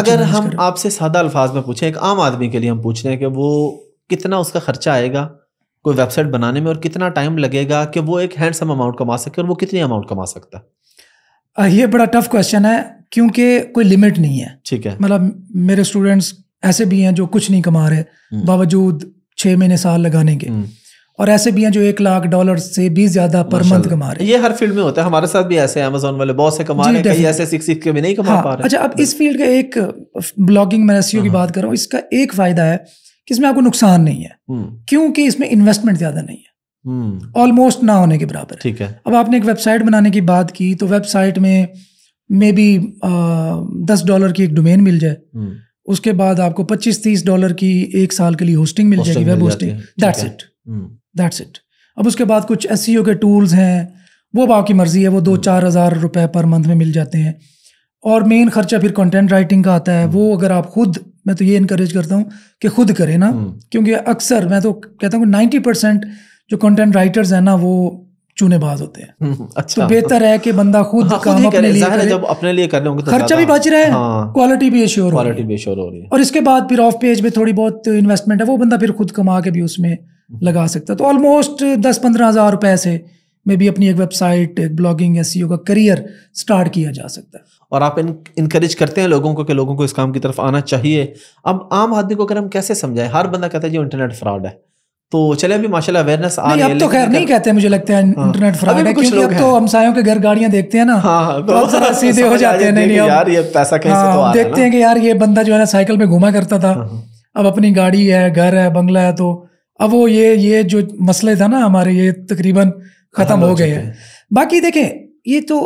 अगर हम आपसे सादा अल्फाज में पूछें एक आम आदमी के लिए हम पूछ रहे हैं कि वो कितना उसका खर्चा आएगा कोई वेबसाइट बनाने में और कितना टाइम लगेगा कि वो एक हैंडसम अमाउंट कमा सके और वो कितनी अमाउंट कमा सकता है ये बड़ा टफ क्वेश्चन है क्योंकि कोई लिमिट नहीं है ठीक है मतलब मेरे स्टूडेंट्स ऐसे भी हैं जो कुछ नहीं कमा रहे हम्म। बावजूद छः महीने साल लगाने के हम्म। और ऐसे भी हैं जो एक लाख डॉलर से भी ज्यादा पर मंथ कमा रहे हैं ये हर फील्ड में होता है हमारे साथ भी ऐसे अमेजोन वाले बहुत से कमा रहे हैं कई ऐसे सीख सीख के भी नहीं कमा हाँ, पा रहे अच्छा अब इस फील्ड का एक ब्लॉगिंग मैं की हाँ। बात कर रहा हूँ इसका एक फायदा है कि इसमें आपको नुकसान नहीं है हम्म। क्योंकि इसमें इन्वेस्टमेंट ज्यादा नहीं है ऑलमोस्ट हम्म। ना होने के बराबर ठीक है अब आपने एक वेबसाइट बनाने की बात की तो वेबसाइट में मे बी दस डॉलर की एक डोमेन मिल जाए हम्म। उसके बाद आपको पच्चीस तीस डॉलर की एक साल के लिए होस्टिंग मिल जाएगी web hosting that's it that's it अब उसके बाद कुछ एस e के टूल्स हैं वो भाव की मर्ज़ी है वो दो चार हज़ार रुपये पर मंथ में मिल जाते हैं और मेन खर्चा फिर कंटेंट राइटिंग का आता है वो अगर आप खुद मैं तो ये इनक्रेज करता हूँ कि खुद करें ना हम्म। क्योंकि अक्सर मैं तो कहता हूँ नाइन्टी परसेंट जो कंटेंट राइटर्स हैं ना वो चुनेबाज होते हैं हम्म, हम्म, अच्छा तो बेहतर है कि बंदा खुद हाँ, काम अपने लिए करे जब अपने लिए कर तो खर्चा भी बच रहा है क्वालिटी हाँ। भी एश्योर हो रही है और इसके बाद फिर ऑफ पेज में थोड़ी बहुत इन्वेस्टमेंट है वो बंदा फिर खुद कमा के भी उसमें लगा सकता तो ऑलमोस्ट दस पंद्रह हज़ार रुपए से मे भी अपनी एक वेबसाइट एक ब्लॉगिंग एस e का करियर स्टार्ट किया जा सकता है और आप इन इनक्रेज करते हैं लोगों को कि लोगों को इस काम की तरफ आना चाहिए अब आम आदमी को अगर हम कैसे समझाएं हर बंदा कहता है जो इंटरनेट फ्रॉड है तो चले अभी माशाल्लाह अवेयरनेस आ रही है तो खैर नहीं कहते मुझे लगता है इंटरनेट हाँ। फ्रॉड है क्योंकि अब तो हमसायों के घर गाड़ियां देखते हैं ना हाँ, हाँ तो सीधे हो जाते हैं नहीं यार ये पैसा कहीं तो आ हाँ, देखते हैं कि यार ये बंदा जो है ना साइकिल पे घुमा करता था अब अपनी गाड़ी है घर है बंगला है तो अब वो ये ये जो मसले था ना हमारे ये तकरीबन खत्म हो गए हैं बाकी देखें ये तो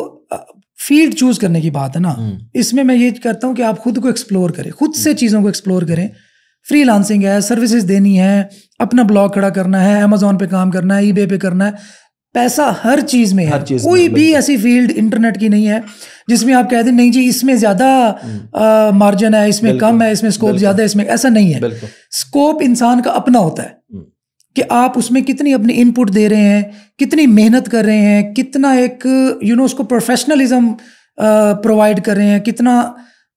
फील्ड चूज करने की बात है ना हम्म। इसमें मैं ये करता हूँ कि आप खुद को एक्सप्लोर करें खुद से हम्म। चीज़ों को एक्सप्लोर करें फ्री लांसिंग है सर्विसेज देनी है अपना ब्लॉग खड़ा करना है अमेजोन पे काम करना है ई पे करना है पैसा हर चीज में है हर कोई भी ऐसी फील्ड इंटरनेट की नहीं है जिसमें आप कहते नहीं जी इसमें ज्यादा मार्जिन हम्म। है इसमें कम है इसमें स्कोप ज्यादा है इसमें ऐसा नहीं है स्कोप इंसान का अपना होता है हम्म। कि आप उसमें कितनी अपनी इनपुट दे रहे हैं कितनी मेहनत कर रहे हैं कितना एक यू नो उसको प्रोफेशनलिज्म प्रोवाइड कर रहे हैं कितना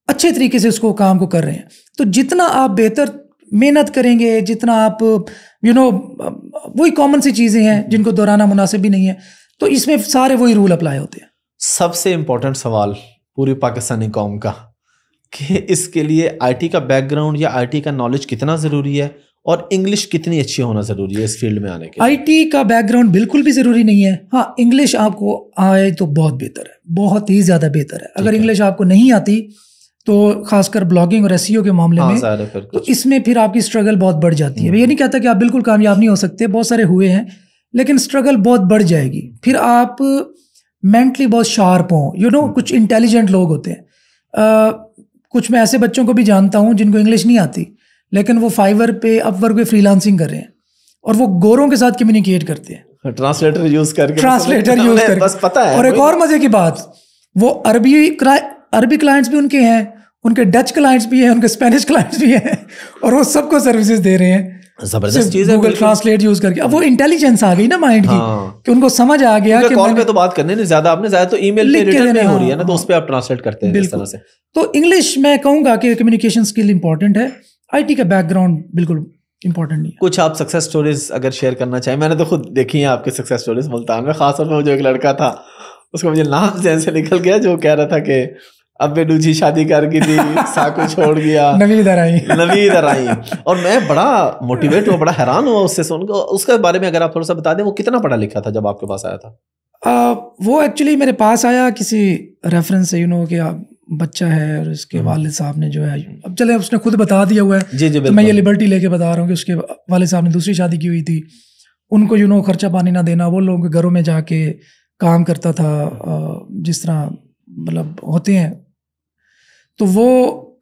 अच्छे तरीके से उसको काम को कर रहे हैं तो जितना आप बेहतर मेहनत करेंगे जितना आप यू नो वही कॉमन सी चीज़ें हैं जिनको दोहराना मुनासिब भी नहीं है तो इसमें सारे वही रूल अप्लाई होते हैं सबसे इम्पोर्टेंट सवाल पूरी पाकिस्तानी कौम का कि इसके लिए आईटी का बैकग्राउंड या आईटी का नॉलेज कितना ज़रूरी है और इंग्लिश कितनी अच्छी होना ज़रूरी है इस फील्ड में आने के आईटी का बैकग्राउंड बिल्कुल भी ज़रूरी नहीं है हाँ इंग्लिश आपको आए तो बहुत बेहतर है बहुत ही ज़्यादा बेहतर है अगर इंग्लिश आपको नहीं आती तो खासकर ब्लॉगिंग और एस e के मामले हाँ, में तो इसमें फिर आपकी स्ट्रगल बहुत बढ़ जाती है मैं हम्म। ये नहीं कहता कि आप बिल्कुल कामयाब नहीं हो सकते बहुत सारे हुए हैं लेकिन स्ट्रगल बहुत बढ़ जाएगी फिर आप मेंटली बहुत शार्प हों यू नो हम्म। कुछ इंटेलिजेंट लोग होते हैं आ, कुछ मैं ऐसे बच्चों को भी जानता हूँ जिनको इंग्लिश नहीं आती लेकिन वो फाइवर पे अपवर्क पे फ्रीलांसिंग कर रहे हैं और वो गोरों के साथ कम्युनिकेट करते हैं ट्रांसलेटर यूज करके ट्रांसलेटर यूज करके बस पता है और एक और मज़े की बात वो अरबी अरबी क्लाइंट्स भी उनके हैं उनके डच क्लाइंट्स भी हैं उनके स्पेनिश क्लाइंट्स भी हैं और वो सबको सर्विसेज दे रहे हैं जबरदस्त चीज है गूगल ट्रांसलेट यूज करके अब वो इंटेलिजेंस आ गई ना माइंड हाँ। की कि उनको समझ आ गया कि कॉल पे तो बात करने नहीं ज्यादा आपने ज्यादा तो ईमेल पे रिटर्न में हो रही है ना तो उस पे आप ट्रांसलेट करते हैं इस तरह से तो इंग्लिश मैं कहूंगा कि कम्युनिकेशन स्किल इंपॉर्टेंट है आईटी का बैकग्राउंड बिल्कुल इंपॉर्टेंट नहीं कुछ आप सक्सेस स्टोरीज अगर शेयर करना चाहें मैंने तो खुद देखी है आपकी सक्सेस स्टोरीज मुल्तान में खासतौर पर जो एक लड़का था उसका मुझे नाम जैसे निकल गया जो कह रहा था कि अब मैं दूजी शादी कर गई थी साकू छोड़ गया नवी इधर आई नवी इधर आई और मैं बड़ा मोटिवेट हुआ बड़ा हैरान हुआ उससे सुनकर उसके बारे में अगर आप थोड़ा सा बता दें वो कितना पढ़ा लिखा था जब आपके पास आया था आ, वो एक्चुअली मेरे पास आया किसी रेफरेंस से यू नो कि आप बच्चा है और इसके हम्म। वाल साहब ने जो है अब चले उसने खुद बता दिया हुआ है जी जी तो मैं ये लिबर्टी लेके बता रहा हूँ कि उसके वाले साहब ने दूसरी शादी की हुई थी उनको यू नो खर्चा पानी ना देना वो लोगों के घरों में जाके काम करता था जिस तरह मतलब होते हैं तो वो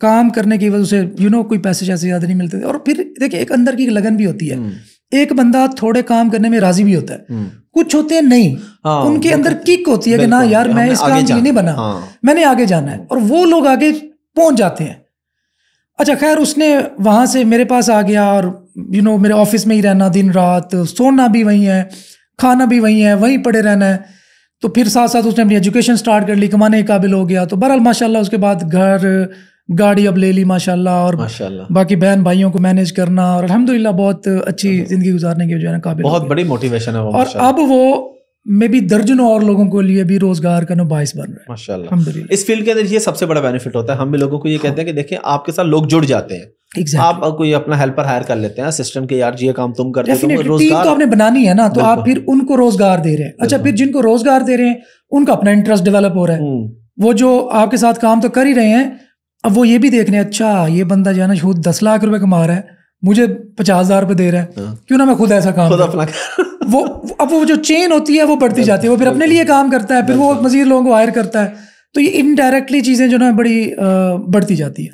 काम करने की वजह से यू नो कोई पैसे जैसे ज़्यादा नहीं मिलते थे और फिर देखिए एक अंदर की लगन भी होती है हम्म। एक बंदा थोड़े काम करने में राजी भी होता है हम्म। कुछ होते हैं नहीं हाँ, उनके अंदर किक होती है कि ना यार मैं इस काम नहीं बना हाँ। मैंने आगे जाना है और वो लोग आगे पहुंच जाते हैं अच्छा खैर उसने वहां से मेरे पास आ गया और यू नो मेरे ऑफिस में ही रहना दिन रात सोना भी वहीं है खाना भी वहीं है वहीं पड़े रहना है तो फिर साथ साथ उसने अपनी एजुकेशन स्टार्ट कर ली कमाने के काबिल हो गया तो बहरहाल माशाल्लाह उसके बाद घर गाड़ी अब ले ली माशाल्लाह और माशाल्लाह बाकी बहन भाइयों को मैनेज करना और अलहमदिल्ला बहुत अच्छी ज़िंदगी गुजारने की जो है काबिल बहुत बड़ी मोटिवेशन है और अब वो मे बी दर्जनों और लोगों के लिए भी रोजगार का बायस बन रहा है इस फील्ड के अंदर ये सबसे बड़ा बेनिफिट होता है हम भी लोगों को ये हाँ। कहते हैं कि देखिए आपके साथ लोग जुड़ जाते हैं exactly. आप कोई अपना हेल्पर हायर कर लेते हैं असिस्टेंट के यार ये काम तुम कर तो रोजगार तो आपने बनानी है ना तो आप फिर उनको रोजगार दे रहे हैं अच्छा फिर जिनको रोजगार दे रहे हैं उनका अपना इंटरेस्ट डेवलप हो रहा है हम्म। वो जो आपके साथ काम तो कर ही रहे हैं अब वो ये भी देख रहे हैं अच्छा ये बंदा जो है ना खुद दस लाख रुपए कमा रहा है मुझे पचास हजार रुपये दे रहा है हाँ। क्यों ना मैं खुद ऐसा काम खुद अपना वो अब वो जो चेन होती है वो बढ़ती जाती है वो फिर अपने लिए काम करता है फिर वो मजीद लोगों को हायर करता है तो ये इनडायरेक्टली चीज़ें जो ना बड़ी बढ़ती जाती है